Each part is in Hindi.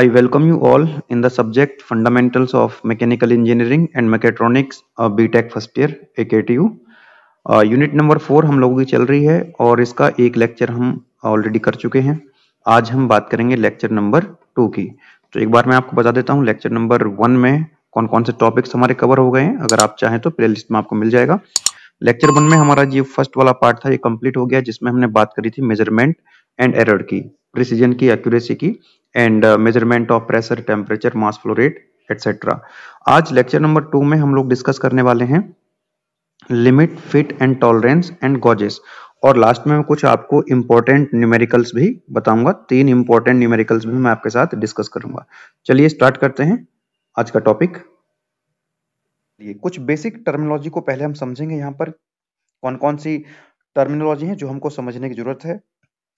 I welcome you all in the subject Fundamentals of Mechanical Engineering and Mechatronics uh, tech first year a unit number four हम लोगों की चल रही है और इसका एक लेक्चर हम ऑलरेडी कर चुके हैं आज हम बात करेंगे लेक्चर नंबर टू की तो एक बार मैं आपको बता देता हूँ लेक्चर नंबर वन में कौन कौन से टॉपिक्स हमारे कवर हो गए हैं अगर आप चाहें तो प्ले लिस्ट में आपको मिल जाएगा लेक्चर वन में हमारा जो फर्स्ट वाला पार्ट था ये कम्प्लीट हो गया जिसमें हमने बात करी थी मेजरमेंट एंड एरर की प्रिसीजन की एक्यूरेसी की and measurement of pressure temperature mass flow rate etcetera आज लेक्चर नंबर टू में हम लोग डिस्कस करने वाले हैं limit fit and tolerance and gauges और लास्ट में मैं कुछ आपको इम्पोर्टेंट न्यूमेरिकल्स भी बताऊंगा तीन इंपॉर्टेंट न्यूमेरिकल्स भी मैं आपके साथ डिस्कस करूंगा चलिए स्टार्ट करते हैं आज का टॉपिक ये कुछ बेसिक टर्मिनोलॉजी को पहले हम समझेंगे यहाँ पर कौन कौन सी टर्मिनोलॉजी है जो हमको समझने की जरूरत है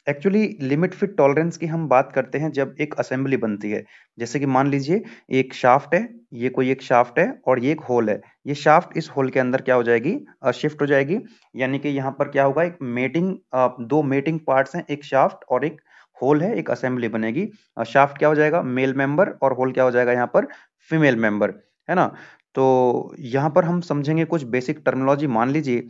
एक्चुअली लिमिट फिट टॉलरेंस की हम बात करते हैं जब एक असेंबली बनती है जैसे कि मान लीजिए एक शाफ्ट है ये कोई एक शाफ्ट है और ये एक होल है ये शाफ्ट इस होल के अंदर क्या हो जाएगी शिफ्ट हो जाएगी यानी कि यहाँ पर क्या होगा एक मेटिंग दो मेटिंग पार्ट्स हैं एक शाफ्ट और एक होल है एक असेंबली बनेगी शाफ्ट क्या हो जाएगा मेल मेंबर और होल क्या हो जाएगा यहाँ पर फीमेल मेंबर है ना तो यहाँ पर हम समझेंगे कुछ बेसिक टर्मिनोलॉजी मान लीजिए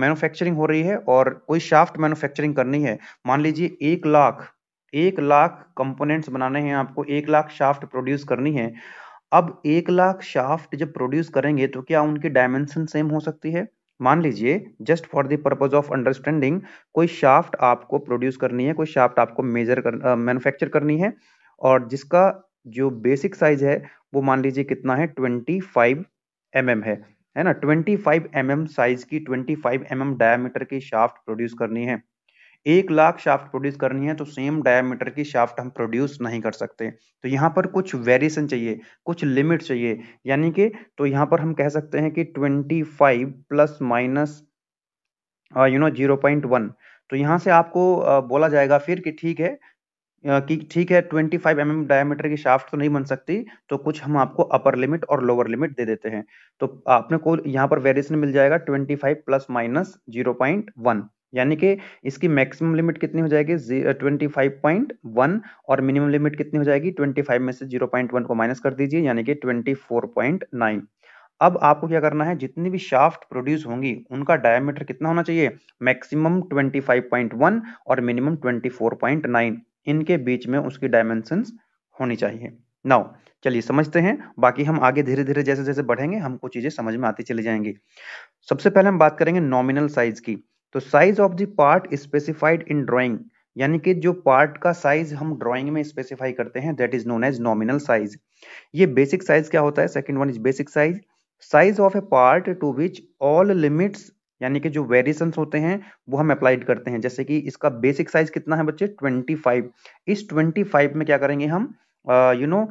मैन्युफैक्चरिंग हो रही है और कोई शाफ्ट मैन्युफैक्चरिंग करनी है मान लीजिए एक लाख एक लाख कंपोनेंट्स बनाने हैं आपको एक लाख शाफ्ट प्रोड्यूस करनी है अब एक लाख शाफ्ट जब प्रोड्यूस करेंगे तो क्या उनकी डायमेंशन सेम हो सकती है मान लीजिए just for the purpose of understanding कोई शाफ्ट आपको प्रोड्यूस करनी है कोई शाफ्ट आपको मेजर कर मैनुफैक्चर uh, करनी है और जिसका जो बेसिक साइज है वो मान लीजिए कितना है 25 फाइव mm है है ना 25 फाइव mm साइज की 25 फाइव mm डायमीटर की शाफ्ट प्रोड्यूस करनी है एक लाख शाफ्ट प्रोड्यूस करनी है तो सेम डायमीटर की शाफ्ट हम प्रोड्यूस नहीं कर सकते तो यहाँ पर कुछ वेरिएशन चाहिए कुछ लिमिट चाहिए यानी कि तो यहाँ पर हम कह सकते हैं कि 25 प्लस माइनस यू नो 0.1 तो यहाँ से आपको uh, बोला जाएगा फिर कि ठीक है कि ठीक है 25 फाइव mm डायमीटर की शाफ्ट तो नहीं बन सकती तो कुछ हम आपको अपर लिमिट और लोअर लिमिट दे देते हैं तो आपने को यहाँ पर वेरिएशन मिल जाएगा 25 five plus minus zero point one यानी कि इसकी मैक्सिमम लिमिट कितनी हो जाएगी 25.1 और मिनिमम लिमिट कितनी हो जाएगी 25 में से 0.1 को माइनस कर दीजिए यानी कि 24.9 अब आपको क्या करना है जितनी भी शाफ्ट प्रोड्यूस होंगी उनका डायमीटर कितना होना चाहिए मैक्सिमम 25.1 और मिनिमम 24.9 इनके बीच में उसकी डायमेंशन होनी चाहिए नाउ चलिए समझते हैं बाकी हम आगे धीरे धीरे जैसे जैसे बढ़ेंगे हमको चीजें समझ में आती चली जाएंगी सबसे पहले हम बात करेंगे नॉमिनल साइज की तो size of the part specified in drawing यानी कि जो पार्ट का साइज हम ड्राइंग में स्पेसिफाई करते हैं that is known as nominal size ये बेसिक साइज क्या होता है second one is basic size size of a part to which all limits यानी कि जो वेरिएशन होते हैं वो हम अप्लाइड करते हैं जैसे कि इसका बेसिक साइज कितना है बच्चे 25 इस 25 में क्या करेंगे हम यू नो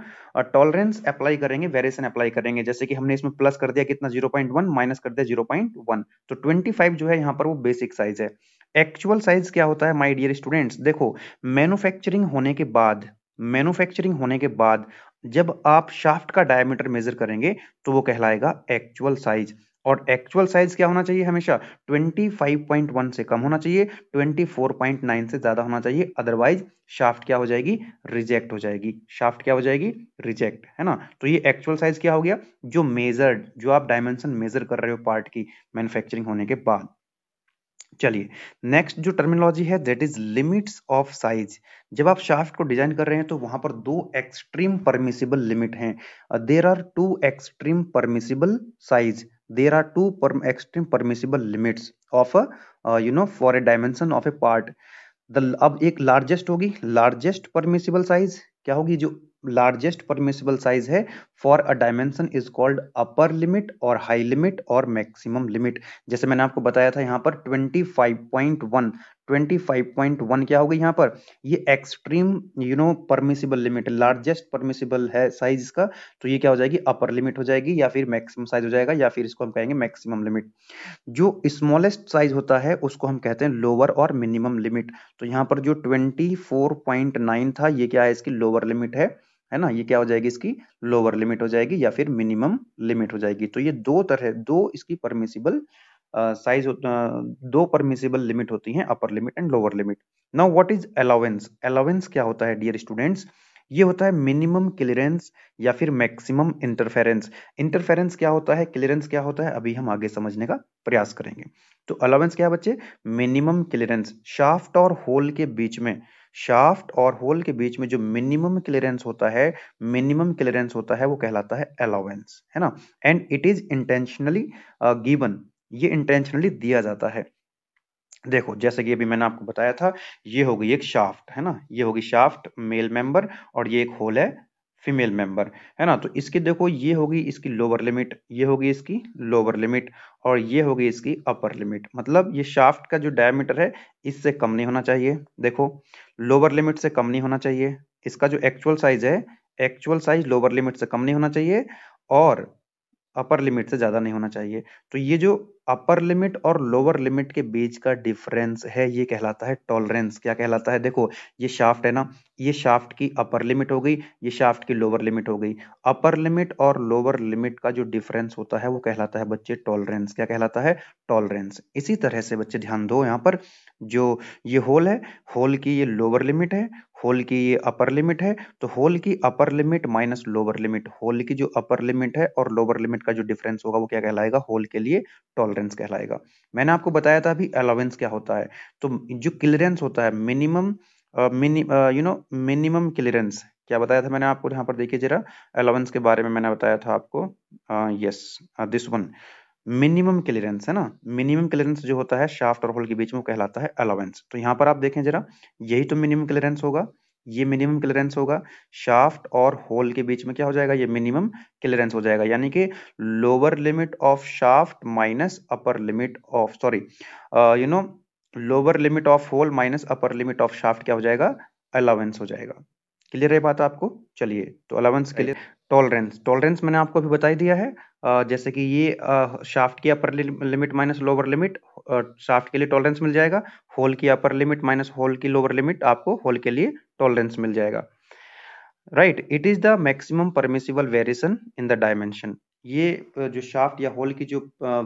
टॉलरेंस अप्लाई करेंगे वेरिएशन अप्लाई करेंगे जैसे कि हमने इसमें प्लस कर दिया कितना 0.1 माइनस कर दिया 0.1 तो 25 जो है यहाँ पर वो बेसिक साइज है एक्चुअल साइज क्या होता है माई डियर स्टूडेंट्स देखो मैनुफेक्चरिंग होने के बाद मैनुफेक्चरिंग होने के बाद जब आप शाफ्ट का डायमीटर मेजर करेंगे तो वो कहलाएगा एक्चुअल साइज और एक्चुअल साइज क्या होना चाहिए हमेशा 25.1 से कम होना चाहिए 24.9 से ज्यादा होना चाहिए अदरवाइज शाफ्ट क्या हो जाएगी रिजेक्ट हो जाएगी शाफ्ट क्या हो जाएगी रिजेक्ट है ना तो ये एक्चुअल साइज क्या हो गया जो मेजर्ड जो आप डायमेंशन मेजर कर रहे हो पार्ट की मैन्युफैक्चरिंग होने के बाद चलिए नेक्स्ट जो टर्मिनोलॉजी है that is limits of size जब आप शाफ्ट को डिजाइन कर रहे हैं तो वहां पर दो एक्सट्रीम परमिसिबल लिमिट हैं there are two extreme permissible size there are two perm extreme permissible limits of a uh, you know for a dimension of a part the अब एक लार्जेस्ट होगी लार्जेस्ट परमिसिबल साइज क्या होगी जो लार्जेस्ट परमिसिबल साइज है for a dimension is called upper limit और हाई लिमिट और मैक्सिमम लिमिट जैसे मैंने आपको बताया था यहाँ पर 25.1 25.1 क्या हो गई यहाँ पर ये extreme you know permissible limit largest permissible है साइज इसका तो ये क्या हो जाएगी अपर लिमिट हो जाएगी या फिर मैक्सिमम साइज हो जाएगा या फिर इसको हम कहेंगे मैक्सिमम लिमिट जो स्मॉलेस्ट साइज होता है उसको हम कहते हैं लोअर और मिनिमम लिमिट तो यहाँ पर जो 24.9 था ये क्या है इसकी लोअर लिमिट है है ना ये क्या हो जाएगी इसकी लोअर लिमिट हो जाएगी या फिर मिनिमम लिमिट हो जाएगी तो ये दो तरह दो इसकी परमिसिबल साइज दो परमिसेबल लिमिट होती हैं upper limit and lower limit now what is allowance allowance क्या होता है डियर स्टूडेंट्स ये होता है मिनिमम क्लियरेंस या फिर मैक्सिमम इंटरफेरेंस इंटरफेरेंस क्या होता है क्लियरेंस क्या होता है अभी हम आगे समझने का प्रयास करेंगे तो अलाउेंस क्या बच्चे मिनिमम क्लियरेंस शाफ्ट और होल के बीच में शाफ्ट और होल के बीच में जो मिनिमम क्लियरेंस होता है मिनिमम क्लियरेंस होता है वो कहलाता है अलाउेंस है ना and it is intentionally given ये इंटेंशनली दिया जाता है देखो जैसे कि अभी मैंने आपको बताया था ये होगी एक शाफ्ट है ना ये होगी शाफ्ट मेल मेंबर और ये एक होल है फीमेल मेंबर है ना तो इसके देखो ये होगी इसकी लोअर लिमिट ये होगी इसकी लोअर लिमिट और ये होगी इसकी अपर लिमिट मतलब ये शाफ्ट का जो डायमीटर है इससे कम नहीं होना चाहिए देखो लोअर लिमिट से कम नहीं होना चाहिए इसका जो एक्चुअल साइज है एक्चुअल साइज लोअर लिमिट से कम नहीं होना चाहिए और अपर लिमिट से ज़्यादा नहीं होना चाहिए तो ये जो अपर लिमिट और लोअर लिमिट के बीच का डिफरेंस है ये कहलाता है टॉलरेंस क्या कहलाता है देखो ये शाफ्ट है ना ये शाफ्ट की अपर लिमिट हो गई ये शाफ्ट की लोअर लिमिट हो गई अपर लिमिट और लोअर लिमिट का जो डिफरेंस होता है वो कहलाता है बच्चे टॉलरेंस क्या कहलाता है टॉलरेंस इसी तरह से बच्चे ध्यान दो यहाँ पर जो ये होल है होल की ये लोअर लिमिट है होल की ये अपर लिमिट है तो होल की upper limit minus lower limit hole की जो अपर लिमिट है और लोअर लिमिट का जो डिफरेंस होगा वो क्या कहलाएगा होल के लिए टॉल टॉलरेंस कहलाएगा मैंने आपको बताया था अभी अलाउेंस क्या होता है तो जो क्लियरेंस होता है minimum you know minimum clearance क्या बताया था मैंने आपको यहाँ पर देखिए जरा अलाउेंस के बारे में मैंने बताया था आपको yes this one minimum clearance है ना मिनिमम क्लियरेंस जो होता है शाफ्ट और होल के बीच में कहलाता है अलाउेंस तो यहाँ पर आप देखें जरा यही तो मिनिमम क्लियरेंस होगा ये मिनिमम क्लियरेंस होगा शाफ्ट और होल के बीच में क्या हो जाएगा ये मिनिमम क्लियरेंस हो जाएगा यानी कि lower limit of shaft minus upper limit of sorry you know lower limit of hole minus upper limit of shaft क्या हो जाएगा अलावेंस हो जाएगा क्लियर है बात आपको चलिए तो अलावेंस के लिए टॉलरेंस टॉलरेंस मैंने आपको अभी बताई दिया है जैसे कि ये शाफ्ट की upper limit minus lower limit shaft के लिए टॉलरेंस मिल जाएगा होल की अपर लिमिट माइनस होल की लोअर लिमिट आपको होल के लिए टॉलरेंस मिल जाएगा right it is the maximum permissible variation in the dimension ये जो शाफ्ट या होल की जो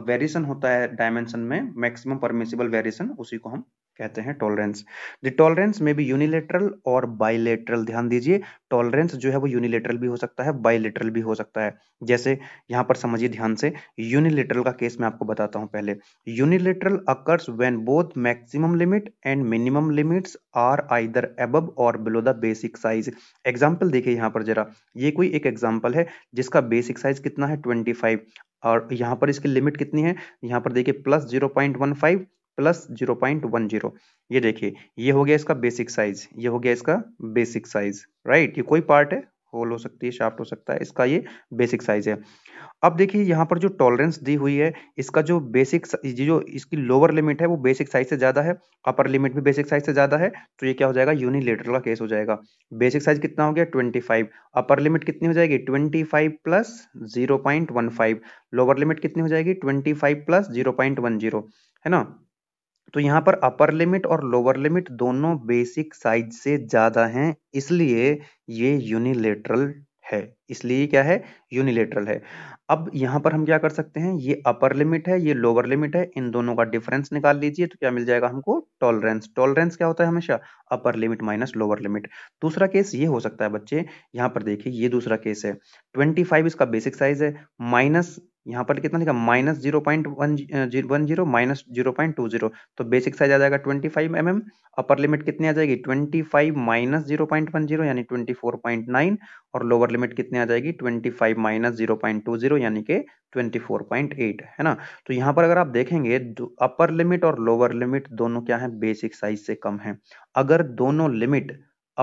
वेरिएशन होता है डायमेंशन में मैक्सिमम परमिसिबल वेरिएशन उसी को हम कहते हैं टॉलरेंस द टॉलरेंस में भी यूनिलेटरल और बाइलेटरल ध्यान दीजिए टॉलरेंस जो है वो यूनिलेटरल भी हो सकता है बाइलेटरल भी हो सकता है जैसे यहाँ पर समझिए ध्यान से यूनिलेटरल का केस मैं आपको बताता हूँ पहले unilateral occurs when both maximum limit and minimum limits are either above और below the basic size example देखिए यहाँ पर जरा ये कोई एक एग्जाम्पल है जिसका बेसिक साइज कितना है ट्वेंटी और यहाँ पर इसकी लिमिट कितनी है यहाँ पर देखिए plus zero point one five plus zero point one zero ये देखिए ये हो गया इसका बेसिक साइज ये हो गया इसका बेसिक साइज राइट ये कोई पार्ट है होल हो सकती है शाफ्ट हो सकता है इसका ये बेसिक साइज है अब देखिए यहाँ पर जो टॉलरेंस दी हुई है इसका जो बेसिक जो इसकी लोअर लिमिट है वो बेसिक साइज से ज़्यादा है अपर लिमिट भी बेसिक साइज से ज़्यादा है तो ये क्या हो जाएगा यूनिलेटरल का केस हो जाएगा बेसिक साइज कितना हो गया 25 अपर लिमिट कितनी हो जाएगी 25 प्लस 0.15 लोअर लिमिट कितनी हो जाएगी 25 प्लस जीरो है ना तो यहाँ पर अपर लिमिट और लोअर लिमिट दोनों बेसिक साइज से ज़्यादा हैं इसलिए ये यूनिलेटरल है इसलिए क्या है यूनिलेटरल है अब यहाँ पर हम क्या कर सकते हैं ये अपर लिमिट है ये लोअर लिमिट है इन दोनों का डिफरेंस निकाल लीजिए तो क्या मिल जाएगा हमको टॉलरेंस टॉलरेंस क्या होता है हमेशा upper limit minus lower limit दूसरा केस ये हो सकता है बच्चे यहाँ पर देखिए ये दूसरा केस है फाइव इसका बेसिक साइज है माइनस यहाँ पर कितना लिखा minus zero point one one zero minus zero point two zero तो बेसिक साइज आ जाएगा twenty five M M upper limit कितनी आ जाएगी twenty five minus zero point one zero यानी ट्वेंटी फोर पॉइंट नाइन और लोअर लिमिट कितनी आ जाएगी twenty five minus zero point two zero यानी कि ट्वेंटी फोर पॉइंट एट है ना तो यहाँ पर अगर आप देखेंगे अपर लिमिट और लोअर लिमिट दोनों क्या है बेसिक साइज से कम है अगर दोनों लिमिट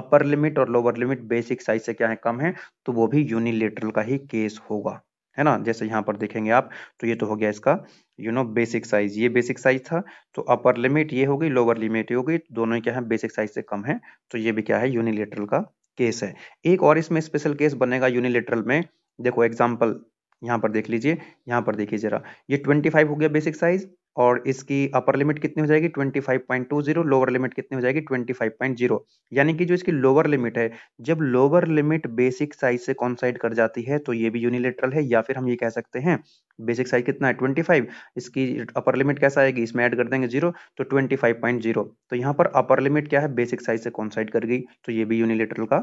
अपर लिमिट और लोअर लिमिट बेसिक साइज से क्या है कम है तो वो भी यूनिलेटरल का ही केस होगा है ना जैसे यहाँ पर देखेंगे आप तो ये तो हो गया इसका यू नो बेसिक साइज ये बेसिक साइज था तो अपर लिमिट ये हो गई लोअर लिमिट ये हो गई दोनों क्या है बेसिक साइज से कम है तो ये भी क्या है यूनिलेटरल का केस है एक और इसमें स्पेशल केस बनेगा यूनिलेटरल में देखो एग्जाम्पल यहाँ पर देख लीजिए यहाँ पर देखिए जरा ये 25 हो गया बेसिक साइज और इसकी अपर लिमिट कितनी हो जाएगी 25.20 लोअर लिमिट कितनी हो जाएगी 25.0 यानी कि जो इसकी लोअर लिमिट है जब लोअर लिमिट बेसिक साइज से कॉन्साइड कर जाती है तो ये भी यूनिलेटरल है या फिर हम ये कह सकते हैं बेसिक साइज कितना है 25 इसकी अपर लिमिट कैसा आएगी इसमें ऐड कर देंगे जीरो तो 25.0 तो यहाँ पर अपर लिमिट क्या है बेसिक साइज से कॉन्साइड कर गई तो ये भी यूनिलेटरल का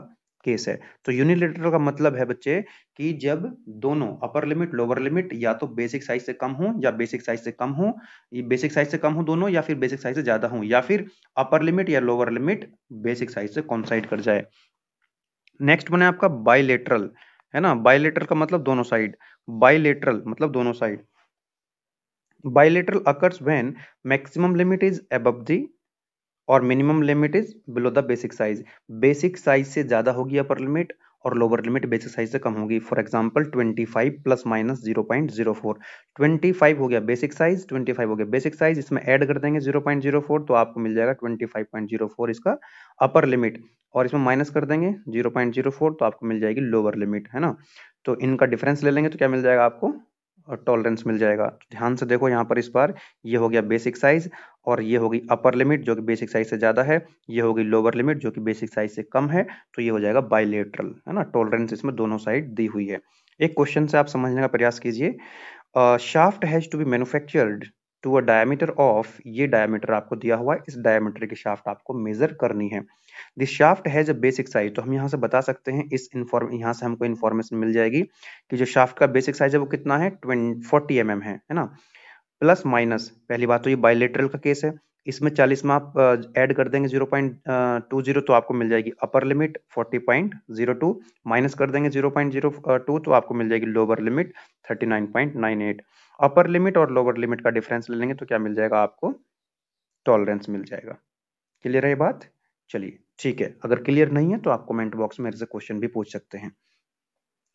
केस है तो यूनिलेटरल का मतलब है बच्चे कि जब दोनों अपर लिमिट लोअर लिमिट या तो बेसिक साइज से कम हो या बेसिक साइज से कम हो बेसिक साइज से कम हो दोनों या फिर बेसिक साइज से ज्यादा हो या फिर अपर लिमिट या लोअर लिमिट बेसिक साइज से कॉन्साइड कर जाए नेक्स्ट बने आपका बाइलेटरल है ना बाइलेटरल का मतलब दोनों साइड बाइलेटरल मतलब दोनों side bilateral occurs when maximum limit is above the और minimum limit is below the basic size basic size से ज़्यादा होगी अपर लिमिट और लोअर लिमिट बेसिक साइज से कम होगी for example twenty five plus minus zero point zero four twenty five हो गया बेसिक साइज ट्वेंटी फाइव हो गया बेसिक साइज इसमें ऐड कर देंगे जीरो पॉइंट जीरो फोर तो आपको मिल जाएगा twenty five point zero four इसका अपर लिमिट और इसमें माइनस कर देंगे जीरो पॉइंट जीरो फोर तो आपको मिल जाएगी लोअर लिमिट है ना तो इनका डिफरेंस ले लेंगे तो क्या मिल जाएगा आपको टॉलरेंस मिल जाएगा ध्यान से देखो यहाँ पर इस बार ये हो गया बेसिक साइज और ये होगी अपर लिमिट जो कि बेसिक साइज से ज़्यादा है ये होगी लोअर लिमिट जो कि बेसिक साइज से कम है तो ये हो जाएगा बाइलेटरल है ना टॉलरेंस इसमें दोनों साइड दी हुई है एक क्वेश्चन से आप समझने का प्रयास कीजिए shaft has to be manufactured to a diameter of ये डायमीटर आपको दिया हुआ है इस डायमीटर की शाफ्ट आपको मेजर करनी है this shaft has a basic size तो हम यहाँ से बता सकते हैं इस इन्फॉर्म यहाँ से हमको इन्फॉर्मेशन मिल जाएगी कि जो शाफ्ट का बेसिक साइज है वो कितना है ट्वेंट फोर्टी एम mm है है ना प्लस माइनस पहली बात तो ये बायोलेटरल का केस है इसमें चालीस में आप ऐड कर देंगे जीरो पॉइंट टू जीरो तो आपको मिल जाएगी upper limit forty point zero two minus कर देंगे जीरो पॉइंट जीरो टू तो आपको मिल जाएगी lower limit thirty nine point nine eight upper limit और लोअर लिमिट का डिफरेंस ले लेंगे तो क्या मिल जाएगा आपको टॉलरेंस मिल जाएगा क्लियर है बात चलिए ठीक है अगर क्लियर नहीं है तो आप कमेंट बॉक्स में मेरे से क्वेश्चन भी पूछ सकते हैं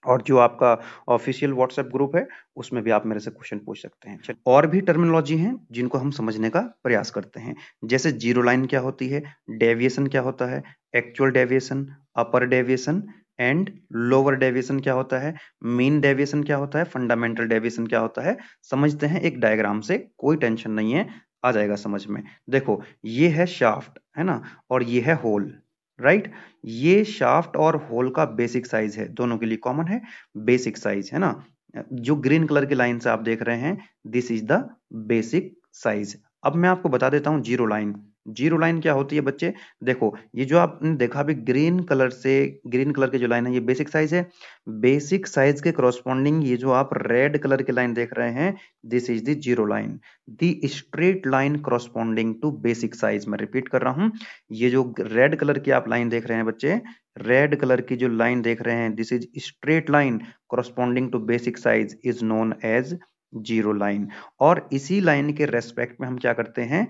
और जो आपका ऑफिशियल व्हाट्सएप ग्रुप है उसमें भी आप मेरे से क्वेश्चन पूछ सकते हैं और भी टर्मिनोलॉजी हैं जिनको हम समझने का प्रयास करते हैं जैसे जीरो लाइन क्या होती है डेविएशन क्या होता है actual deviation upper deviation and lower deviation क्या होता है मेन डेविएशन क्या होता है फंडामेंटल डेविएशन क्या होता है समझते हैं एक डायग्राम से कोई टेंशन नहीं है आ जाएगा समझ में देखो ये है शाफ्ट है ना और ये है होल राइट ये शाफ्ट और होल का बेसिक साइज है दोनों के लिए कॉमन है बेसिक साइज है ना जो ग्रीन कलर की लाइन से आप देख रहे हैं this is the basic size अब मैं आपको बता देता हूं जीरो लाइन जीरो लाइन क्या होती है बच्चे देखो ये जो आपने देखा अभी ग्रीन कलर से ग्रीन कलर की जो लाइन है ये बेसिक साइज है बेसिक साइज के क्रॉसपॉन्डिंग ये जो आप रेड कलर की लाइन देख रहे हैं this is zero line the straight line corresponding to basic size मैं रिपीट कर रहा हूं ये जो रेड कलर की आप लाइन देख रहे हैं बच्चे रेड कलर की जो लाइन देख रहे हैं this is straight line corresponding to basic size is known as zero line और इसी लाइन के रेस्पेक्ट में हम क्या करते हैं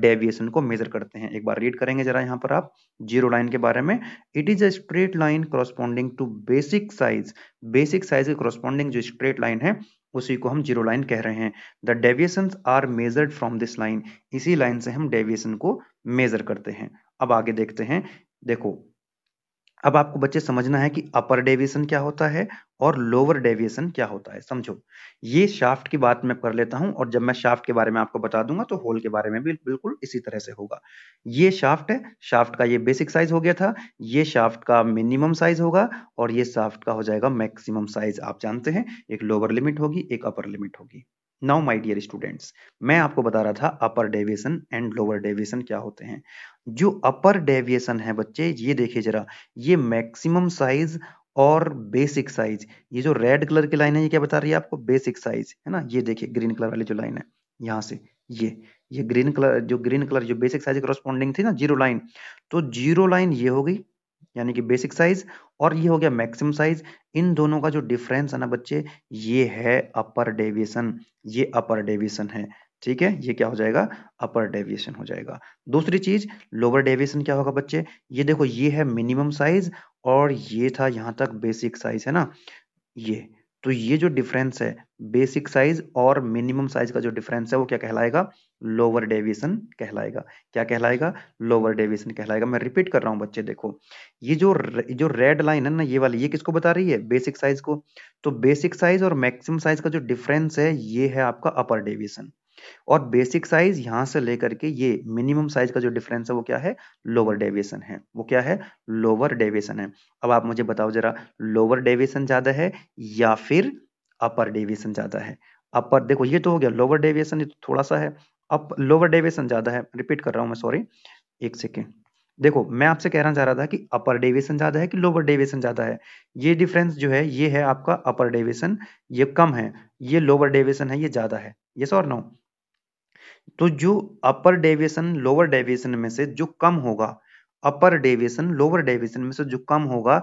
डेविएशन को मेजर करते हैं एक बार रीड करेंगे जरा यहाँ पर आप जीरो लाइन के बारे में it is a straight line corresponding to basic size basic size के क्रॉस्पॉन्डिंग जो स्ट्रेट लाइन है उसी को हम जीरो लाइन कह रहे हैं the deviation are measured from this line इसी लाइन से हम डेविएशन को मेजर करते हैं अब आगे देखते हैं देखो अब आपको बच्चे समझना है कि अपर डेविएशन क्या होता है और लोअर डेविएशन क्या होता है समझो ये शाफ्ट की बात मैं कर लेता हूं और जब मैं शाफ्ट के बारे में आपको बता दूंगा तो होल के बारे में भी बिल्कुल इसी तरह से होगा ये शाफ्ट है शाफ्ट का ये बेसिक साइज हो गया था ये शाफ्ट का मिनिमम साइज होगा और ये शाफ्ट का हो जाएगा मैक्सिमम साइज आप जानते हैं एक लोअर लिमिट होगी एक अपर लिमिट होगी नाउ माई डियर स्टूडेंट्स मैं आपको बता रहा था upper deviation and lower deviation क्या होते हैं जो अपर डेविएशन है बच्चे ये देखिए जरा ये मैक्सिमम साइज और बेसिक साइज ये जो रेड कलर की लाइन है ये क्या बता रही है आपको बेसिक साइज है ना ये देखिए ग्रीन कलर वाली जो लाइन है यहाँ से ये ये ग्रीन कलर जो ग्रीन कलर जो बेसिक साइज करस्पॉन्डिंग थी ना जीरो लाइन तो जीरो लाइन ये हो गई यानी कि बेसिक साइज और ये हो गया मैक्सिमम साइज इन दोनों का जो डिफरेंस है ना बच्चे ये है अपर डेविएशन ये अपर डेविएशन है ठीक है ये क्या हो जाएगा अपर डेविएशन हो जाएगा दूसरी चीज लोअर डेविएशन क्या होगा बच्चे ये देखो ये है मिनिमम साइज और ये था यहाँ तक बेसिक साइज है ना ये तो ये जो डिफरेंस है बेसिक साइज और मिनिमम साइज का जो डिफरेंस है वो क्या कहलाएगा लोअर डेविएशन कहलाएगा क्या कहलाएगा लोअर डेविएशन कहलाएगा मैं रिपीट कर रहा हूं बच्चे देखो ये जो जो रेड लाइन है ना ये वाली ये किसको बता रही है बेसिक साइज को तो बेसिक साइज और मैक्सिमम साइज का जो डिफरेंस है ये है आपका अपर डेविएशन और बेसिक साइज यहां से लेकर के ये मिनिमम साइज का जो डिफरेंस है वो क्या है लोअर डेविएशन है वो क्या है लोअर डेविएशन है अब आप मुझे बताओ जरा लोअर डेविएशन ज़्यादा है या फिर अपर डेविएशन ज़्यादा है अपर देखो ये तो हो गया लोअर डेविएशन ये तो थोड़ा सा है अप लोअर डेविएशन ज़्यादा है रिपीट कर रहा हूं मैं सॉरी एक सेकेंड देखो मैं आपसे कहना चाह रहा था कि अपर डेविएशन ज़्यादा है कि लोअर डेविएशन ज़्यादा है ये डिफरेंस जो है ये है आपका अपर डेविएशन ये कम है ये लोअर डेविएशन है ये ज़्यादा है ये सॉर नो तो जो अपर डेविएशन लोअर डेविएशन में से जो कम होगा अपर डेविएशन लोअर डेविएशन में से जो कम होगा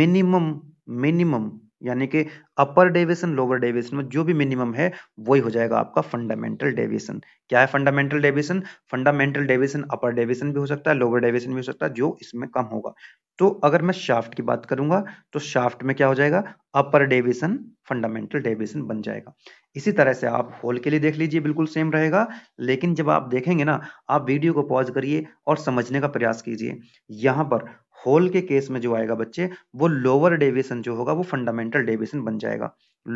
मिनिमम मिनिमम यानी कि अपर डेविएशन लोअर डेविएशन में जो भी मिनिमम है वही हो जाएगा आपका फंडामेंटल डेविएशन क्या है fundamental deviation fundamental deviation upper deviation भी हो सकता है लोअर डेविएशन भी हो सकता है जो इसमें कम होगा तो अगर मैं शाफ्ट की बात करूंगा तो शाफ्ट में क्या हो जाएगा अपर डेविएशन फंडामेंटल डेविएशन बन जाएगा इसी तरह से आप होल के लिए देख लीजिए बिल्कुल सेम रहेगा लेकिन जब आप देखेंगे ना आप वीडियो को पॉज करिए और समझने का प्रयास कीजिए यहाँ पर होल के केस में जो आएगा बच्चे वो लोअर डेविएशन जो होगा वो फंडामेंटल डेविएशन बन जाएगा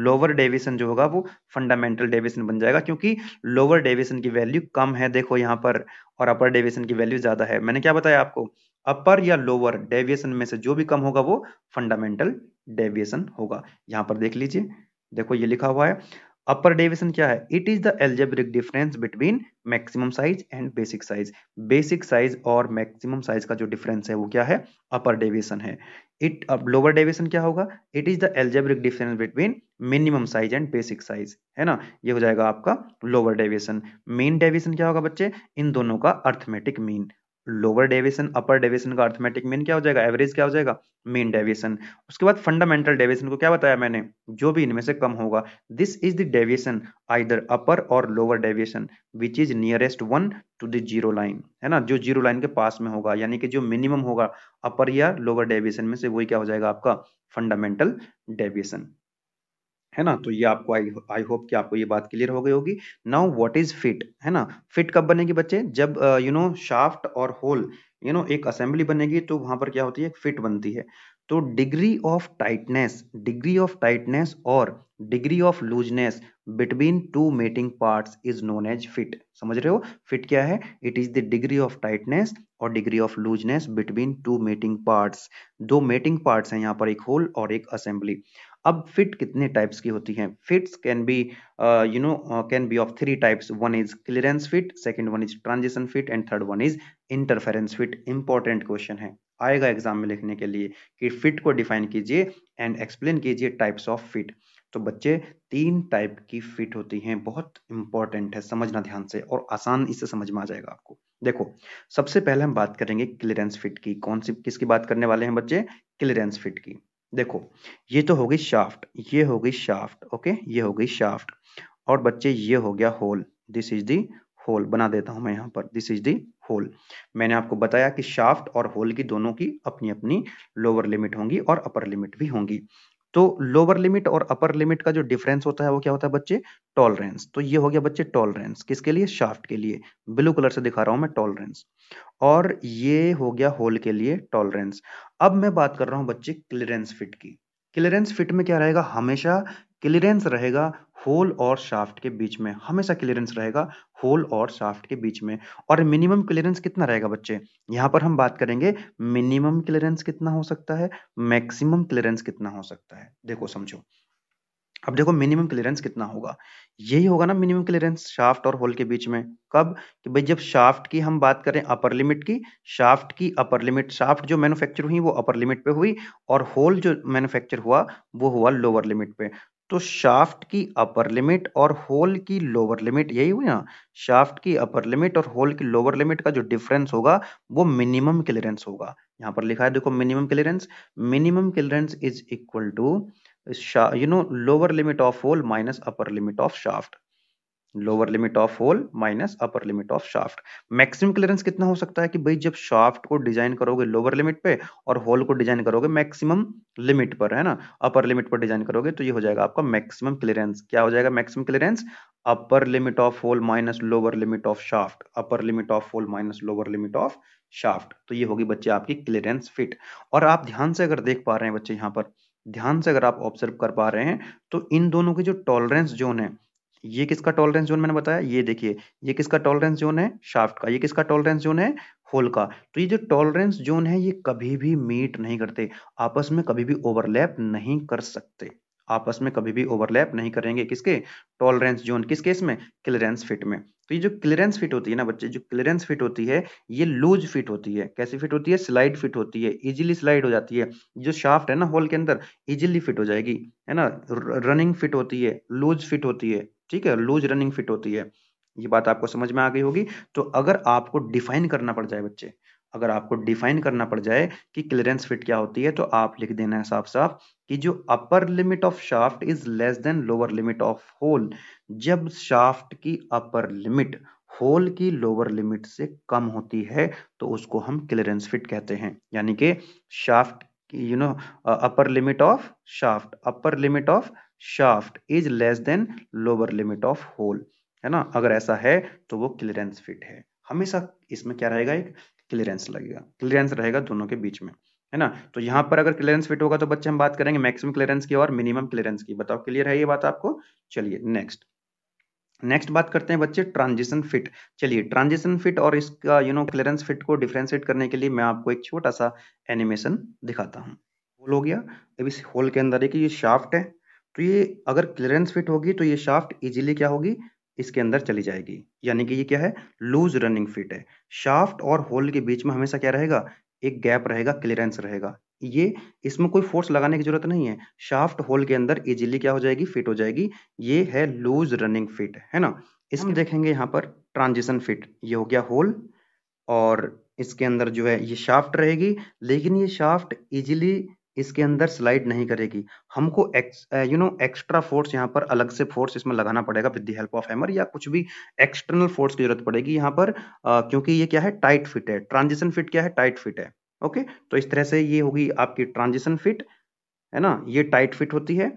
लोअर डेविएशन जो होगा वो फंडामेंटल डेविएशन बन जाएगा क्योंकि लोअर डेविएशन की वैल्यू कम है देखो यहाँ पर और अपर डेविएशन की वैल्यू ज़्यादा है मैंने क्या बताया आपको अपर या लोअर डेविएशन में से जो भी कम होगा वो फंडामेंटल डेविएशन होगा यहाँ पर देख लीजिए देखो ये लिखा हुआ है अपर डेविएशन क्या है it is the algebraic difference between maximum size and basic size basic size और मैक्सिमम साइज का जो डिफरेंस है वो क्या है अपर डेविएशन है इट अब लोअर डेविएशन क्या होगा it is the algebraic difference between minimum size and basic size है ना ये हो जाएगा आपका लोअर डेविएशन मेन डेविएशन क्या होगा बच्चे इन दोनों का arithmetic mean lower deviation upper deviation का अर्थमेटिक मीन क्या हो जाएगा एवरेज क्या हो जाएगा मीन डेविएशन उसके बाद फंडामेंटल डेविएशन को क्या बताया मैंने जो भी इनमें से कम होगा this is the deviation either upper और lower deviation which is nearest one to the zero line है ना जो जीरो लाइन के पास में होगा यानी कि जो मिनिमम होगा अपर या लोअर डेविएशन में से वही क्या हो जाएगा आपका फंडामेंटल डेविएशन है ना तो ये आपको आई होप कि आपको ये बात क्लियर हो गई होगी नाउ व्हाट इज फिट है ना फिट कब बनेगी बच्चे जब यू नो शाफ्ट और होल यू नो एक असेंबली बनेगी तो वहां पर क्या होती है फिट बनती है तो degree of tightness degree of tightness और degree of looseness between two mating parts is known as fit समझ रहे हो फिट क्या है it is the degree of tightness और degree of looseness between two mating parts दो मेटिंग पार्ट्स हैं यहाँ पर एक होल और एक असेंबली अब फिट कितने टाइप्स की होती हैं fits can be you know can be of three types one is clearance fit second one is transition fit and third one is interference fit important question है आएगा एग्जाम में लिखने के लिए कि फिट को डिफाइन कीजिए एंड एक्सप्लेन कीजिए टाइप्स ऑफ फिट तो बच्चे तीन टाइप की फिट होती हैं बहुत इंपॉर्टेंट है समझना ध्यान से और आसान इससे समझ में आ जाएगा आपको देखो सबसे पहले हम बात करेंगे क्लियरेंस फिट की कौन सी किसकी बात करने वाले हैं बच्चे क्लियरेंस फिट की देखो ये तो होगी शाफ्ट ये होगी शाफ्ट ओके ये होगी शाफ्ट और बच्चे ये हो गया hole this is the hole बना देता हूं मैं यहाँ पर दिस इज दी होल मैंने आपको बताया कि शाफ्ट और होल की दोनों की अपनी अपनी लोअर लिमिट होंगी और अपर लिमिट भी होंगी तो लोअर लिमिट और अपर लिमिट का जो डिफरेंस होता है वो क्या होता है बच्चे टॉलरेंस तो ये हो गया बच्चे टॉलरेंस किसके लिए शाफ्ट के लिए ब्लू कलर से दिखा रहा हूं मैं टॉलरेंस और ये हो गया होल के लिए टॉलरेंस अब मैं बात कर रहा हूं बच्चे क्लियरेंस फिट की क्लियरेंस फिट में क्या रहेगा हमेशा क्लियरेंस रहेगा होल और शाफ्ट के बीच में हमेशा क्लियरेंस रहेगा होल और शाफ्ट के बीच में और मिनिमम क्लियरेंस कितना रहेगा बच्चे यहाँ पर हम बात करेंगे मिनिमम क्लियरेंस कितना हो सकता है मैक्सिमम क्लियरेंस कितना हो सकता है देखो समझो अब देखो मिनिमम क्लियरेंस कितना होगा यही होगा ना मिनिमम क्लियरेंस शाफ्ट और होल के बीच में कब कि भाई जब शाफ्ट की हम बात करें अपर लिमिट की शाफ्ट की अपर लिमिट शाफ्ट जो मैन्युफैक्चर हुई वो अपर लिमिट पे हुई और होल जो मैन्युफैक्चर हुआ वो हुआ लोअर लिमिट पे तो शाफ्ट की अपर लिमिट और होल की लोअर लिमिट यही हुई ना शाफ्ट की अपर लिमिट और होल की लोअर लिमिट का जो डिफरेंस होगा वो मिनिमम क्लियरेंस होगा यहाँ पर लिखा है देखो minimum clearance minimum clearance is equal to you know lower limit of hole minus upper limit of shaft lower limit of hole minus upper limit of shaft maximum clearance कितना हो सकता है कि भाई जब शाफ्ट को डिजाइन करोगे लोअर लिमिट पे और होल को डिजाइन करोगे मैक्सिमम लिमिट पर है ना अपर लिमिट पर डिजाइन करोगे तो ये हो जाएगा आपका मैक्सिमम क्लियरेंस क्या हो जाएगा maximum clearance upper limit of hole minus lower limit of shaft upper limit of hole minus lower limit of shaft तो ये होगी बच्चे आपकी क्लियरेंस फिट और आप ध्यान से अगर देख पा रहे हैं बच्चे यहाँ पर ध्यान से अगर आप ऑब्जर्व कर पा रहे हैं तो इन दोनों के जो टॉलरेंस जोन है ये किसका टॉलरेंस जोन मैंने बताया ये देखिए ये किसका टॉलरेंस जोन है शाफ्ट का ये किसका टॉलरेंस जोन है होल का तो ये जो टॉलरेंस जोन है ये कभी भी मीट नहीं करते आपस में कभी भी ओवरलैप नहीं कर सकते आपस में कभी भी ओवरलैप नहीं करेंगे किसके टॉलरेंस जोन किस केस में क्लियरेंस फिट में तो ये जो क्लियरेंस फिट होती है ना बच्चे जो क्लियरेंस फिट होती है ये लूज फिट होती है कैसी फिट होती है स्लाइड फिट होती है इजीली स्लाइड हो जाती है जो शाफ्ट है ना होल के अंदर इजीली फिट हो जाएगी है ना रनिंग फिट होती है लूज फिट होती है ठीक है लूज रनिंग फिट होती है ये बात आपको समझ में आ गई होगी तो अगर आपको डिफाइन करना पड़ जाए बच्चे अगर आपको डिफाइन करना पड़ जाए कि क्लियरेंस फिट क्या होती है तो आप लिख देना है साफ साफ कि जो upper limit of shaft is less than lower limit of hole जब शाफ्ट की अपर लिमिट होल की लोअर लिमिट से कम होती है तो उसको हम क्लियरेंस फिट कहते हैं यानी कि shaft you know upper limit of shaft upper limit of shaft is less than lower limit of hole है ना अगर ऐसा है तो वो क्लियरेंस फिट है हमेशा इसमें क्या रहेगा एक क्लियरेंस लगेगा क्लियरेंस रहेगा दोनों के बीच में है ना तो यहाँ पर अगर क्लियरेंस फिट होगा तो बच्चे हम बात करेंगे मैक्सिमम क्लियरेंस की और मिनिमम क्लियरेंस की बताओ क्लियर है ये बात आपको चलिए नेक्स्ट नेक्स्ट बात करते हैं बच्चे ट्रांजिशन फिट चलिए ट्रांजिशन फिट और इसका यू नो क्लियरेंस फिट को डिफ्रेंशिएट करने के लिए मैं आपको एक छोटा सा एनिमेशन दिखाता हूँ होल हो गया अब इस होल के अंदर एक ये शाफ्ट है तो ये अगर क्लियरेंस फिट होगी तो ये शाफ्ट इजीली क्या होगी इसके अंदर चली जाएगी यानी कि ये क्या है लूज रनिंग फिट है शाफ्ट और होल के बीच में हमेशा क्या रहेगा एक गैप रहेगा क्लियरेंस रहेगा ये इसमें कोई फोर्स लगाने की जरूरत नहीं है शाफ्ट होल के अंदर इजीली क्या हो जाएगी फिट हो जाएगी ये है लूज रनिंग फिट है ना इसमें देखेंगे यहाँ पर ट्रांजिशन फिट ये हो गया होल और इसके अंदर जो है ये शाफ्ट रहेगी लेकिन ये शाफ्ट इजीली इसके अंदर स्लाइड नहीं करेगी हमको यू नो एक्स्ट्रा फोर्स यहाँ पर अलग से फोर्स इसमें लगाना पड़ेगा with the help of hammer या कुछ भी एक्सटर्नल फोर्स की जरूरत पड़ेगी यहाँ पर आ, क्योंकि ये क्या है टाइट फिट है ट्रांजिशन फिट क्या है टाइट फिट है ओके तो इस तरह से ये होगी आपकी ट्रांजिशन फिट है ना ये टाइट फिट होती है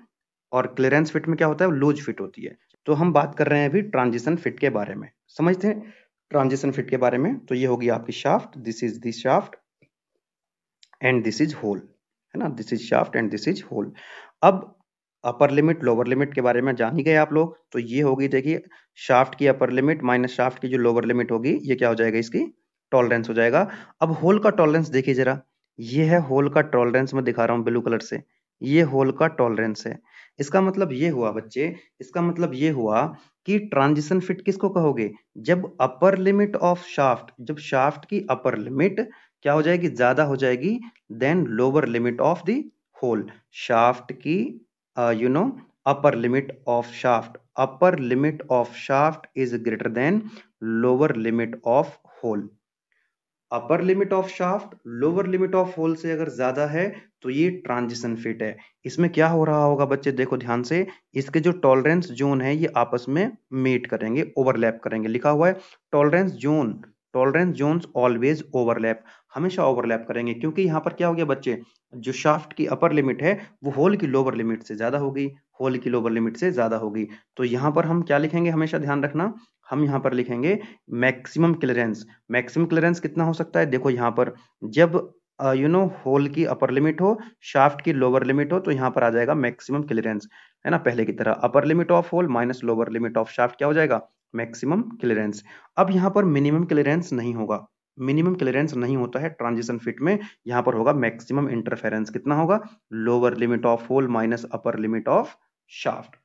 और क्लियरेंस फिट में क्या होता है लूज फिट होती है तो हम बात कर रहे हैं अभी ट्रांजिशन फिट के बारे में समझते हैं ट्रांजिशन फिट के बारे में तो ये होगी आपकी shaft this is this shaft and this is hole है ना this is shaft and this is hole अब अपर लिमिट लोअर लिमिट के बारे में जान ही गए आप लोग तो ये होगी देखिए शाफ्ट की अपर लिमिट माइनस शाफ्ट की जो लोअर लिमिट होगी ये क्या हो जाएगा इसकी टॉलरेंस हो जाएगा अब होल का टॉलरेंस देखिए जरा ये है होल का टॉलरेंस मैं दिखा रहा हूँ ब्लू कलर से ये होल का टॉलरेंस है इसका मतलब ये हुआ बच्चे इसका मतलब ये हुआ कि ट्रांजिशन फिट किसको कहोगे जब अपर लिमिट ऑफ शाफ्ट जब शाफ्ट की अपर लिमिट क्या हो जाएगी ज़्यादा हो जाएगी than lower limit of the hole shaft की you know upper limit of shaft upper limit of shaft is greater than lower limit of hole upper limit of shaft lower limit of hole से अगर ज्यादा है तो ये ट्रांजिशन फिट है इसमें क्या हो रहा होगा बच्चे देखो ध्यान से इसके जो टॉलरेंस जोन है ये आपस में मीट करेंगे ओवरलैप करेंगे लिखा हुआ है tolerance zone tolerance zone always overlap हमेशा ओवरलैप करेंगे क्योंकि यहाँ पर क्या हो गया बच्चे जो शाफ्ट की अपर लिमिट है वो होल की लोअर लिमिट से ज़्यादा होगी होल की लोअर लिमिट से ज़्यादा होगी तो यहाँ पर हम क्या लिखेंगे हमेशा ध्यान रखना हम यहाँ पर लिखेंगे मैक्सिमम क्लियरेंस मैक्सिमम क्लियरेंस कितना हो सकता है देखो यहाँ पर जब यू नो होल की अपर लिमिट हो शाफ्ट की लोअर लिमिट हो तो यहाँ पर आ जाएगा मैक्सिमम क्लियरेंस है ना पहले की तरह upper limit of hole minus lower limit of shaft क्या हो जाएगा मैक्सिमम क्लियरेंस अब यहाँ पर मिनिमम क्लियरेंस नहीं होगा मिनिमम क्लियरेंस नहीं होता है ट्रांजिशन फिट में यहां पर होगा मैक्सिमम इंटरफेरेंस कितना होगा lower limit of hole minus upper limit of shaft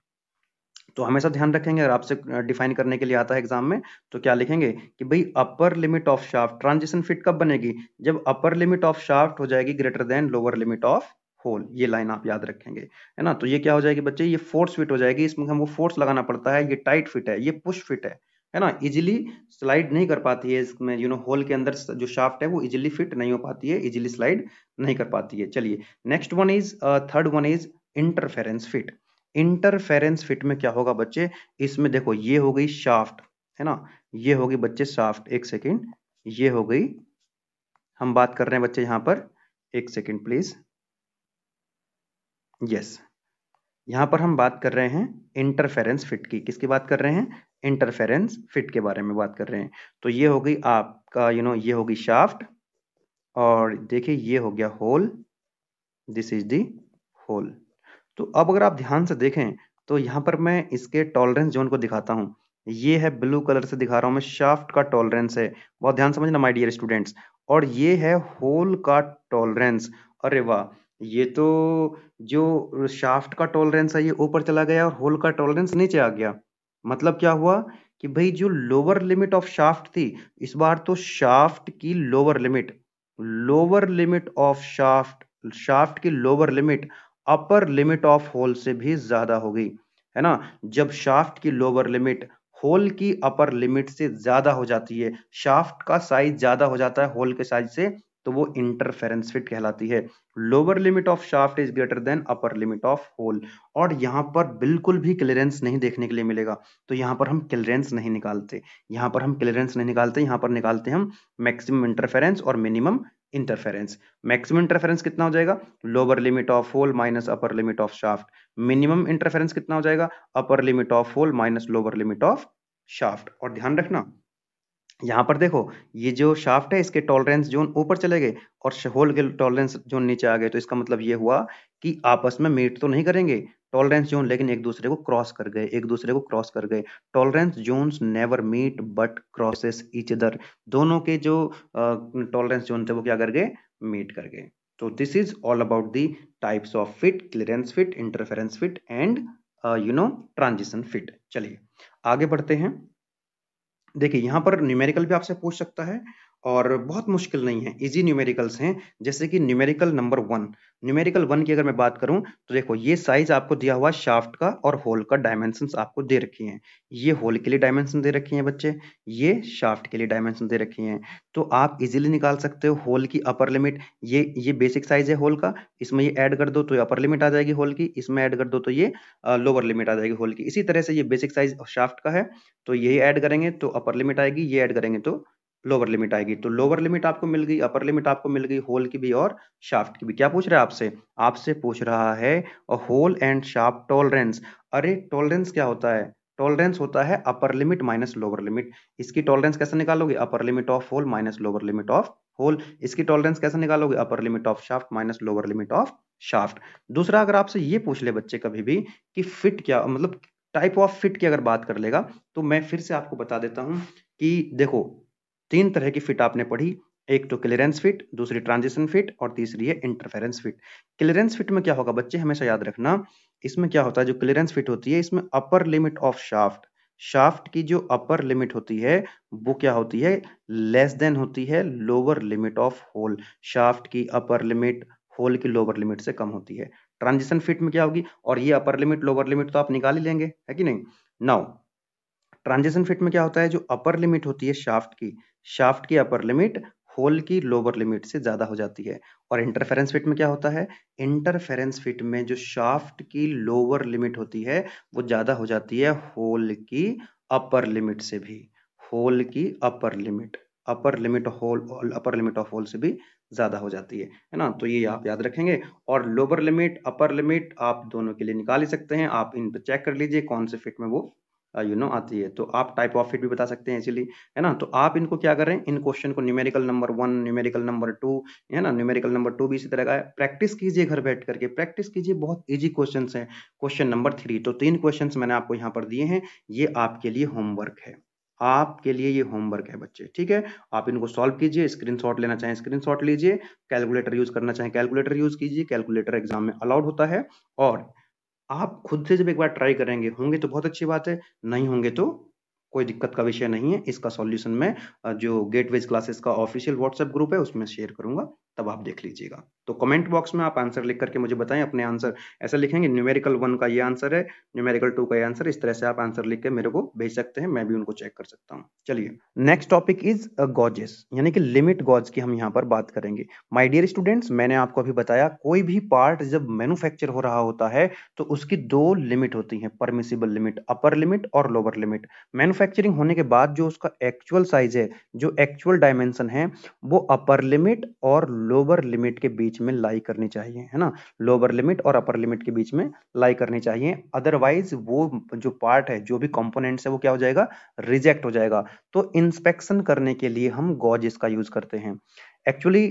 तो हमेशा ध्यान रखेंगे अगर आपसे डिफाइन करने के लिए आता है एग्जाम में तो क्या लिखेंगे कि भाई upper limit of shaft transition fit कब बनेगी जब अपर लिमिट ऑफ शाफ्ट हो जाएगी greater than lower limit of hole ये लाइन आप याद रखेंगे है ना तो ये क्या हो जाएगी बच्चे ये फोर्स फिट हो जाएगी इसमें हमको फोर्स लगाना पड़ता है ये टाइट फिट है ये पुश फिट है है ना इजिली स्लाइड नहीं कर पाती है इसमें यू नो होल के अंदर जो शाफ्ट है वो इजिली फिट नहीं हो पाती है इजिली स्लाइड नहीं कर पाती है चलिए next one is third one is interference fit interference fit में क्या होगा बच्चे इसमें देखो ये हो गई शाफ्ट है ना ये हो गई बच्चे शाफ्ट एक सेकेंड ये हो गई हम बात कर रहे हैं बच्चे यहां पर एक सेकेंड प्लीज यस यहां पर हम बात कर रहे हैं इंटरफेरेंस फिट की किसकी बात कर रहे हैं इंटरफेरेंस फिट के बारे में बात कर रहे हैं तो ये हो गई आपका यू you नो know, ये होगी शाफ्ट और देखिए ये हो गया hole this is the hole तो अब अगर आप ध्यान से देखें तो यहां पर मैं इसके टॉलरेंस जोन को दिखाता हूं ये है ब्लू कलर से दिखा रहा हूं मैं शाफ्ट का टॉलरेंस है बहुत ध्यान समझना माय डियर स्टूडेंट्स और ये है होल का टॉलरेंस अरे वाह ये तो जो शाफ्ट का टॉलरेंस है ये ऊपर चला गया और होल का टॉलरेंस नीचे आ गया मतलब क्या हुआ कि भाई जो लोअर लिमिट ऑफ शाफ्ट थी इस बार तो शाफ्ट की lower limit lower limit of shaft shaft की lower limit upper limit of hole से भी ज़्यादा हो गई है ना जब शाफ्ट की लोअर लिमिट होल की अपर लिमिट से ज़्यादा हो जाती है शाफ्ट का साइज ज़्यादा हो जाता है होल के साइज से तो वो इंटरफेरेंस फिट कहलाती है lower limit of shaft is greater than upper limit of hole और यहाँ पर बिल्कुल भी क्लियरेंस नहीं देखने के लिए मिलेगा तो यहाँ पर हम क्लियरेंस नहीं निकालते यहाँ पर हम क्लियरेंस नहीं निकालते यहाँ पर निकालते हम मैक्सिमम इंटरफेरेंस और मिनिमम इंटरफेरेंस मैक्सिमम इंटरफेरेंस कितना हो जाएगा lower limit of hole minus upper limit of shaft minimum interference कितना हो जाएगा upper limit of hole minus lower limit of shaft और ध्यान रखना यहाँ पर देखो ये जो शाफ्ट है इसके टॉलरेंस जोन ऊपर चले गए और होल के टॉलरेंस जोन नीचे आ गए तो इसका मतलब ये हुआ कि आपस में मीट तो नहीं करेंगे टॉलरेंस जोन लेकिन एक दूसरे को क्रॉस कर गए एक दूसरे को क्रॉस कर गए tolerance zones never meet but crosses each other दोनों के जो टॉलरेंस जोन थे वो क्या कर गए मीट कर गए तो this is all about the types of fit clearance fit interference fit and you know transition fit चलिए आगे बढ़ते हैं देखिए यहाँ पर न्यूमेरिकल भी आपसे पूछ सकता है और बहुत मुश्किल नहीं है इजी न्यूमेरिकल्स हैं जैसे कि numerical number one numerical one की अगर मैं बात करूं तो देखो ये साइज आपको दिया हुआ शाफ्ट का और होल का डायमेंशंस आपको दे रखी हैं ये होल के लिए डायमेंशन दे रखी हैं बच्चे ये शाफ्ट के लिए डायमेंशन दे रखी हैं तो आप इजीली निकाल सकते हो होल की अपर लिमिट ये ये बेसिक साइज है होल का इसमें ये ऐड कर दो तो ये अपर लिमिट आ जाएगी होल की इसमें ऐड कर दो तो ये लोअर लिमिट आ जाएगी होल की इसी तरह से ये बेसिक साइज शाफ्ट का है तो यही ऐड करेंगे तो अपर लिमिट आएगी ये ऐड करेंगे तो लोअर लिमिट आएगी तो लोअर लिमिट आपको मिल गई अपर लिमिट आपको मिल गई होल की भी और शाफ्ट की भी क्या पूछ रहा है आपसे आपसे पूछ रहा है होल एंड शाफ्ट टॉलरेंस अरे टॉलरेंस क्या होता है टॉलरेंस होता है upper limit minus lower limit इसकी टॉलरेंस कैसे निकालोगे upper limit of hole minus lower limit of hole इसकी टॉलरेंस कैसे निकालोगे upper limit of shaft minus lower limit of shaft दूसरा अगर आपसे ये पूछ ले बच्चे कभी भी कि फिट क्या मतलब टाइप ऑफ फिट की अगर बात कर लेगा तो मैं फिर से आपको बता देता हूं कि देखो तीन तरह की फिट आपने पढ़ी एक तो क्लियरेंस फिट दूसरी ट्रांजिशन फिट और तीसरी है इंटरफेरेंस फिट क्लियरेंस फिट में क्या होगा बच्चे हमेशा याद रखना इसमें क्या होता है जो क्लियरेंस फिट होती है इसमें upper limit of shaft shaft की जो अपर लिमिट होती है वो क्या होती है लेस देन होती है lower limit of hole shaft की अपर लिमिट होल की लोअर लिमिट से कम होती है ट्रांजिशन फिट में क्या होगी और ये अपर लिमिट लोअर लिमिट तो आप निकाल ही लेंगे है कि नहीं नाउ ट्रांजिशन फिट में क्या होता है जो अपर लिमिट होती है शाफ्ट की शाफ्ट की अपर लिमिट होल की लोअर लिमिट से ज़्यादा हो जाती है और इंटरफेरेंस फिट में क्या होता है इंटरफेरेंस फिट में जो शाफ्ट की लोअर लिमिट होती है वो ज़्यादा हो जाती है होल की अपर लिमिट से भी होल की upper limit upper limit hole upper limit of hole से भी ज़्यादा हो जाती है है ना तो ये आप याद रखेंगे और लोअर लिमिट अपर लिमिट आप दोनों के लिए निकाल ही सकते हैं आप इन पर चेक कर लीजिए कौन से फिट में वो यू uh, नो आती है तो आप टाइप ऑफ फिट भी बता सकते हैं इसीलिए है ना तो आप इनको क्या करें इन क्वेश्चन को numerical number one numerical number two है ना न्यूमेरिकल नंबर टू भी इसी तरह का है प्रैक्टिस कीजिए घर बैठ करके प्रैक्टिस कीजिए बहुत ईजी क्वेश्चन है क्वेश्चन नंबर थ्री तो तीन क्वेश्चन मैंने आपको यहाँ पर दिए हैं ये आपके लिए होमवर्क है आपके लिए ये होमवर्क है बच्चे ठीक है आप इनको सॉल्व कीजिए स्क्रीनशॉट लेना चाहें स्क्रीनशॉट लीजिए कैलकुलेटर यूज करना चाहें कैलकुलेटर यूज कीजिए कैलकुलेटर एग्जाम में अलाउड होता है और आप खुद से जब एक बार ट्राई करेंगे होंगे तो बहुत अच्छी बात है नहीं होंगे तो कोई दिक्कत का विषय नहीं है इसका सॉल्यूशन मैं जो गेटवेज क्लासेस का ऑफिशियल व्हाट्सएप ग्रुप है उसमें शेयर करूंगा तब आप देख लीजिएगा तो कमेंट बॉक्स में आप आंसर लिख करके मुझे बताएं अपने आंसर ऐसा लिखेंगे न्यूमेरिकल वन का ये आंसर है न्यूमेरिकल टू का ये आंसर इस तरह से आप आंसर लिख के मेरे को भेज सकते हैं मैं भी उनको चेक कर सकता हूँ चलिए next topic is a gauges यानी कि लिमिट गॉज की हम यहाँ पर बात करेंगे माई डियर स्टूडेंट्स मैंने आपको अभी बताया कोई भी पार्ट जब मैनुफेक्चर हो रहा होता है तो उसकी दो लिमिट होती है परमिसिबल लिमिट अपर लिमिट और लोअर लिमिट मैनुफेक्चरिंग होने के बाद जो उसका एक्चुअल साइज है जो एक्चुअल डायमेंशन है वो अपर लिमिट और लोअर लिमिट के बीच में लाई करनी चाहिए है ना लोअर लिमिट और अपर लिमिट के बीच में लाई करनी चाहिए अदरवाइज वो जो पार्ट है जो भी कॉम्पोनेंट है वो क्या हो जाएगा रिजेक्ट हो जाएगा तो इंस्पेक्शन करने के लिए हम गॉज इसका यूज करते हैं एक्चुअली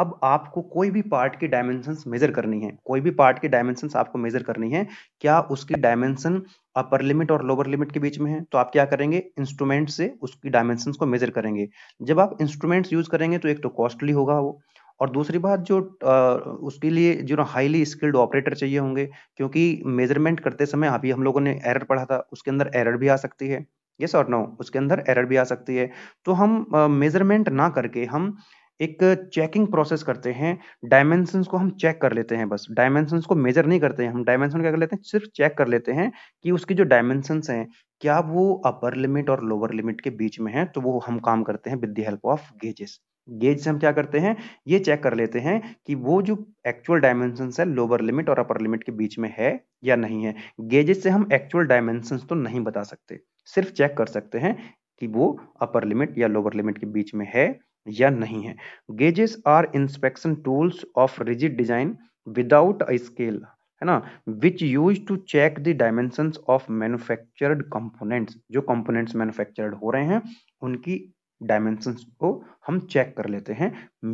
अब आपको कोई भी पार्ट की डायमेंशन मेजर करनी है कोई भी पार्ट की डायमेंशन आपको मेजर करनी है क्या उसकी डायमेंशन अपर लिमिट और लोअर लिमिट के बीच में है तो आप क्या करेंगे इंस्ट्रूमेंट से उसकी डायमेंशन को मेजर करेंगे जब आप इंस्ट्रूमेंट्स यूज करेंगे तो एक तो कॉस्टली होगा वो और दूसरी बात जो आ, उसके लिए जो ना हाईली स्किल्ड ऑपरेटर चाहिए होंगे क्योंकि मेजरमेंट करते समय अभी हम लोगों ने एरर पढ़ा था उसके अंदर एरर भी आ सकती है यस और नो उसके अंदर एरर भी आ सकती है तो हम मेजरमेंट ना करके हम एक चेकिंग प्रोसेस करते हैं डायमेंशंस को हम चेक कर लेते हैं बस डायमेंशंस को मेजर नहीं करते हैं हम डायमेंशन क्या कर लेते हैं सिर्फ चेक कर लेते हैं कि उसकी जो डायमेंशंस हैं क्या वो अपर लिमिट और लोअर लिमिट के बीच में है तो वो हम काम करते हैं with the help of gauges gauge से हम क्या करते हैं ये चेक कर लेते हैं कि वो जो एक्चुअल डायमेंशन है लोअर लिमिट और अपर लिमिट के बीच में है या नहीं है गेजेस से हम एक्चुअल डायमेंशन तो नहीं बता सकते सिर्फ चेक कर सकते हैं कि वो अपर लिमिट या लोअर लिमिट के बीच में है या नहीं है gauges are inspection tools of rigid design without a scale है ना which use to check the dimension of manufactured components जो कंपोनेंट्स मैन्युफैक्चर्ड हो रहे हैं उनकी डायमेंशन को हम चेक कर लेते हैं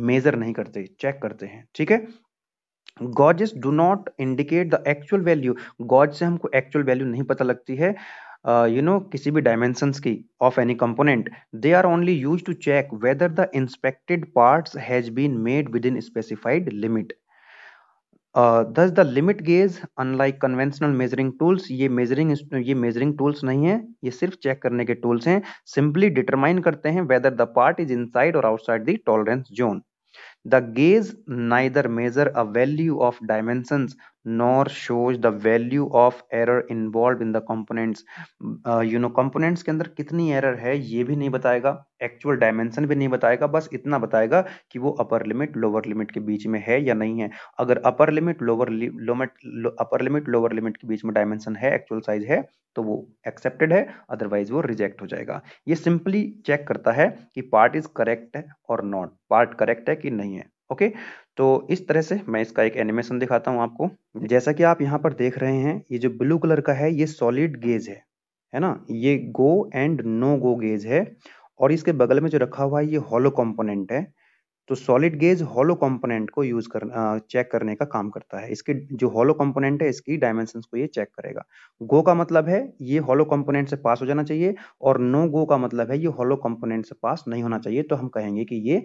मेजर नहीं करते चेक करते हैं ठीक है gauges do not indicate the actual value gauge से हमको एक्चुअल वैल्यू नहीं पता लगती है you uh, know you know, किसी भी डायमेंशन की of any component they are only use to check whether the inspected parts has been made within specified limit thus the limit gauge unlike conventional measuring tools ये मेजरिंग ये मेजरिंग टूल्स नहीं है ये सिर्फ चेक करने के टूल्स हैं सिंपली डिटरमाइन करते हैं whether the part is inside और outside the tolerance zone the gauge neither measure a value of dimensions nor shows the value of error involved in the components uh, you know components के अंदर कितनी एरर है ये भी नहीं बताएगा एक्चुअल डायमेंशन भी नहीं बताएगा बस इतना बताएगा कि वो अपर लिमिट लोअर लिमिट के बीच में है या नहीं है अगर upper limit lower limit upper limit lower limit के बीच में डायमेंशन है एक्चुअल साइज है तो वो एक्सेप्टेड है अदरवाइज वो रिजेक्ट हो जाएगा ये सिंपली चेक करता है कि पार्ट इज करेक्ट है और नॉट पार्ट करेक्ट है कि नहीं है ओके तो इस तरह से मैं इसका एक एनिमेशन दिखाता हूँ आपको जैसा कि आप यहाँ पर देख रहे हैं ये जो ब्लू कलर का है ये सॉलिड गेज है है ना ये go and no go gauge है और इसके बगल में जो रखा हुआ है ये हॉलो कॉम्पोनेंट है तो सॉलिड गेज हॉलो कॉम्पोनेंट को यूज कर चेक करने का काम करता है इसके जो हॉलो कॉम्पोनेंट है इसकी डायमेंशन को ये चेक करेगा गो का मतलब है ये हॉलो कॉम्पोनेंट से पास हो जाना चाहिए और नो गो का मतलब है ये हॉलो कॉम्पोनेंट से पास नहीं होना चाहिए तो हम कहेंगे कि ये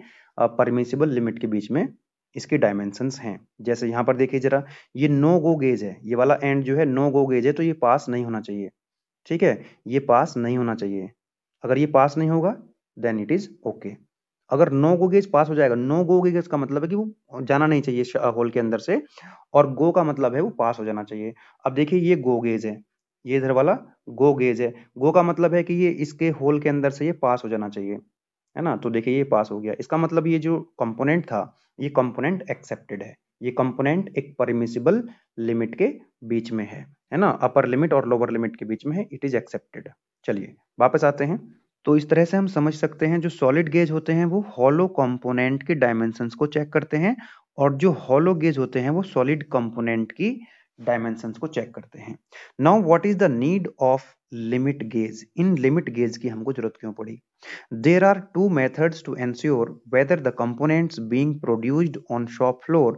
परमिसिबल लिमिट के बीच में इसके डायमेंशन हैं जैसे यहाँ पर देखिए जरा ये नो गो गेज है ये वाला एंड जो है नो गो गेज है तो ये पास नहीं होना चाहिए ठीक है ये पास नहीं होना चाहिए अगर ये पास नहीं होगा देन इट इज ओके अगर नो गो गेज पास हो जाएगा नो गो गेज का मतलब है कि वो जाना नहीं चाहिए होल के अंदर से और गो का मतलब है वो पास हो जाना चाहिए अब देखिए ये गो गेज है ये इधर वाला गो गेज है गो का मतलब है कि ये इसके होल के अंदर से ये पास हो जाना चाहिए है ना तो देखिए ये पास हो गया इसका मतलब ये जो कंपोनेंट था ये कंपोनेंट एक्सेप्टेड है ये कंपोनेंट एक परमिसिबल लिमिट के बीच में है है ना अपर लिमिट और लोअर लिमिट के बीच में है इट इज एक्सेप्टेड चलिए वापस आते हैं तो इस तरह से हम समझ सकते हैं जो सॉलिड गेज होते हैं वो हॉलो कंपोनेंट के डायमेंशन को चेक करते हैं और जो हॉलो गेज होते हैं वो सॉलिड कंपोनेंट की डायमेंशन को चेक करते हैं now what is the need of limit gauge in limit gauge की हमको जरूरत क्यों पड़ी there are two methods to ensure whether the components being produced on shop floor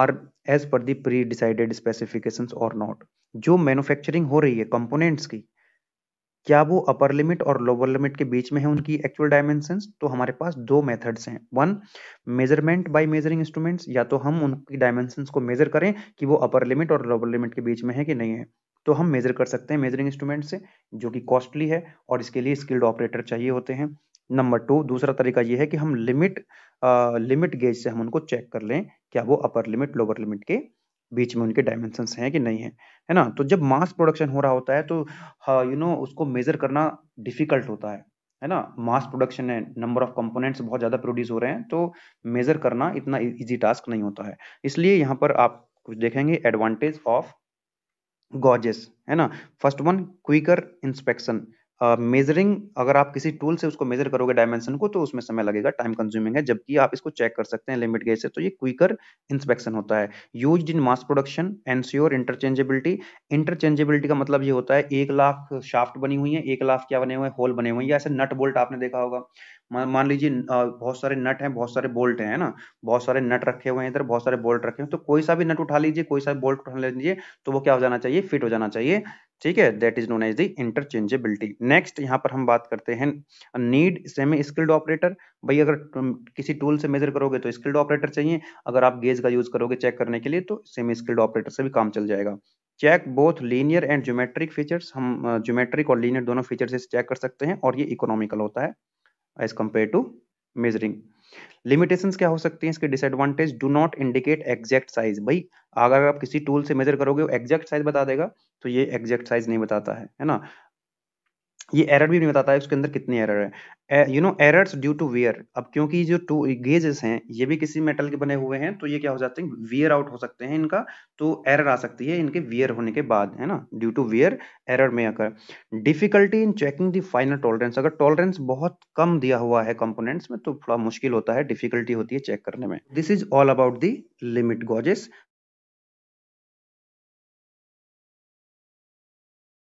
are as per the pre decided specification और नॉट जो मैन्युफैक्चरिंग हो रही है कंपोनेंट्स की क्या वो अपर लिमिट और लोअर लिमिट के बीच में है उनकी एक्चुअल डायमेंशन तो हमारे पास दो मेथड्स हैं one measurement by measuring instruments या तो हम उनकी डायमेंशन को मेजर करें कि वो अपर लिमिट और लोअर लिमिट के बीच में है कि नहीं है तो हम मेज़र कर सकते हैं मेजरिंग इंस्ट्रूमेंट से जो कि कॉस्टली है और इसके लिए स्किल्ड ऑपरेटर चाहिए होते हैं नंबर टू दूसरा तरीका ये है कि हम लिमिट लिमिट गेज से हम उनको चेक कर लें क्या वो अपर लिमिट लोअर लिमिट के बीच में उनके डायमेंशन हैं कि नहीं है है ना तो जब मास प्रोडक्शन हो रहा होता है तो यू हाँ, नो उसको मेजर करना डिफिकल्ट होता है है ना मास प्रोडक्शन है नंबर ऑफ कंपोनेंट्स बहुत ज़्यादा प्रोड्यूस हो रहे हैं तो मेज़र करना इतना इजी e-, टास्क नहीं होता है इसलिए यहाँ पर आप कुछ देखेंगे एडवांटेज ऑफ गॉजेस है ना first one quicker inspection measuring uh, अगर आप किसी टूल से उसको मेजर करोगे डायमेंशन को तो उसमें समय लगेगा टाइम कंज्यूमिंग है जबकि आप इसको चेक कर सकते हैं लिमिट गेज से तो ये क्विकर इंस्पेक्शन होता है use in mass production ensure interchangeability interchangeability का मतलब ये होता है एक लाख शाफ्ट बनी हुई है एक लाख क्या बने हुए हैं होल बने हुए हैं या ऐसे नट बोल्ट आपने देखा होगा मान लीजिए बहुत सारे नट हैं बहुत सारे बोल्ट हैं ना बहुत सारे नट रखे हुए हैं इधर बहुत सारे बोल्ट रखे हुए हैं तो कोई सा भी नट उठा लीजिए कोई सा बोल्ट उठा लीजिए तो वो क्या हो जाना चाहिए फिट हो जाना चाहिए ठीक है that is known as the interchangeability next यहाँ पर हम बात करते हैं नीड सेमी स्किल्ड ऑपरेटर भाई अगर किसी टूल से मेजर करोगे तो स्किल्ड ऑपरेटर चाहिए अगर आप गेज का यूज करोगे चेक करने के लिए तो सेमी स्किल्ड ऑपरेटर से भी काम चल जाएगा check both linear and geometric features हम ज्योमेट्रिक और लीनियर दोनों फीचर से चेक कर सकते हैं और ये इकोनॉमिकल होता है as compare to measuring limitations क्या हो सकती हैं इसके disadvantage do not indicate exact size भाई अगर आप किसी टूल से मेजर करोगे वो एग्जैक्ट साइज बता देगा तो ये एग्जैक्ट साइज नहीं बताता है है ना ये एरर भी नहीं बताता है उसके अंदर कितने एरर है you know errors due to wear अब क्योंकि जो टू गेजेस हैं ये भी किसी मेटल के बने हुए हैं तो ये क्या हो जाते हैं वियर आउट हो सकते हैं इनका तो एरर आ सकती है इनके वियर होने के बाद है ना ड्यू टू वियर एरर में आकर difficulty in checking the final tolerance अगर टॉलरेंस बहुत कम दिया हुआ है कंपोनेंट्स में तो थोड़ा मुश्किल होता है डिफिकल्टी होती है चेक करने में this is all about the limit गॉजेस